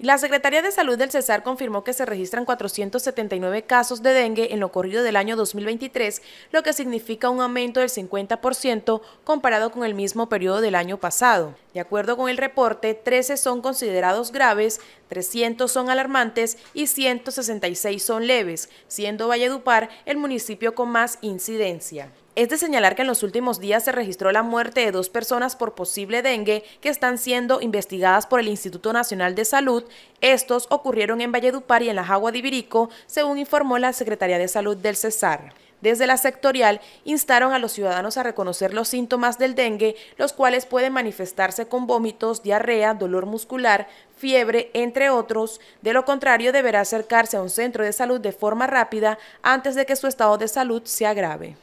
La Secretaría de Salud del Cesar confirmó que se registran 479 casos de dengue en lo corrido del año 2023, lo que significa un aumento del 50% comparado con el mismo periodo del año pasado. De acuerdo con el reporte, 13 son considerados graves, 300 son alarmantes y 166 son leves, siendo Valledupar el municipio con más incidencia. Es de señalar que en los últimos días se registró la muerte de dos personas por posible dengue que están siendo investigadas por el Instituto Nacional de Salud. Estos ocurrieron en Valledupar y en la Jagua de Ibirico, según informó la Secretaría de Salud del Cesar. Desde la sectorial instaron a los ciudadanos a reconocer los síntomas del dengue, los cuales pueden manifestarse con vómitos, diarrea, dolor muscular, fiebre, entre otros. De lo contrario, deberá acercarse a un centro de salud de forma rápida antes de que su estado de salud se agrave.